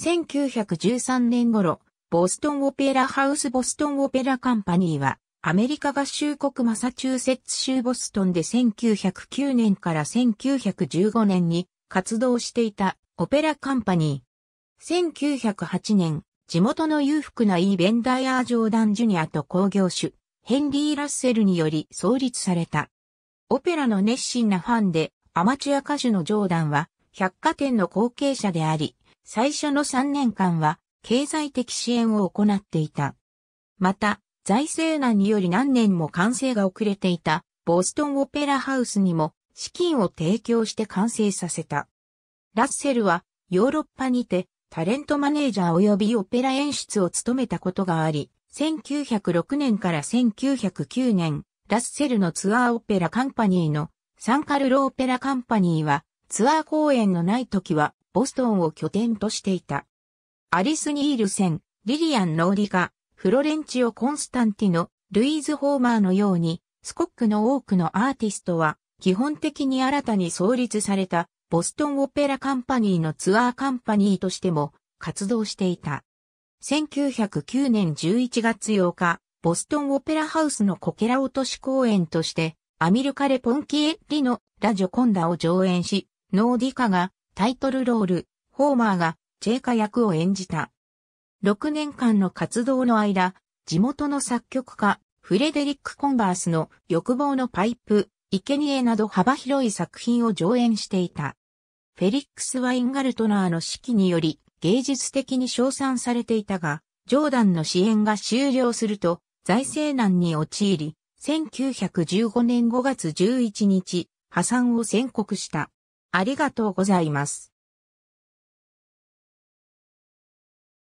1913年頃、ボストンオペラハウスボストンオペラカンパニーは、アメリカ合衆国マサチューセッツ州ボストンで1909年から1915年に活動していたオペラカンパニー。1908年、地元の裕福なイーベンダイアー・ジョーダン・ジュニアと工業主、ヘンリー・ラッセルにより創立された。オペラの熱心なファンで、アマチュア歌手のジョーダンは、百貨店の後継者であり、最初の3年間は経済的支援を行っていた。また、財政難により何年も完成が遅れていたボストンオペラハウスにも資金を提供して完成させた。ラッセルはヨーロッパにてタレントマネージャー及びオペラ演出を務めたことがあり、1906年から1909年、ラッセルのツアーオペラカンパニーのサンカルロオペラカンパニーはツアー公演のない時はボストンを拠点としていた。アリス・ニールセン、リリアン・ノーリカ、フロレンチオ・コンスタンティノ、ルイーズ・ホーマーのように、スコックの多くのアーティストは、基本的に新たに創立された、ボストン・オペラ・カンパニーのツアーカンパニーとしても、活動していた。1909年11月8日、ボストンオペラハウスのコケラ落とし公演として、アミルカレ・ポンキエッリのラジョコンダを上演し、ノーディカがタイトルロール、ホーマーがチェイカ役を演じた。6年間の活動の間、地元の作曲家、フレデリック・コンバースの欲望のパイプ、生贄など幅広い作品を上演していた。フェリックス・ワインガルトナーの指揮により芸術的に称賛されていたが、ジョーダンの支援が終了すると財政難に陥り、1915年5月11日、破産を宣告した。ありがとうございます。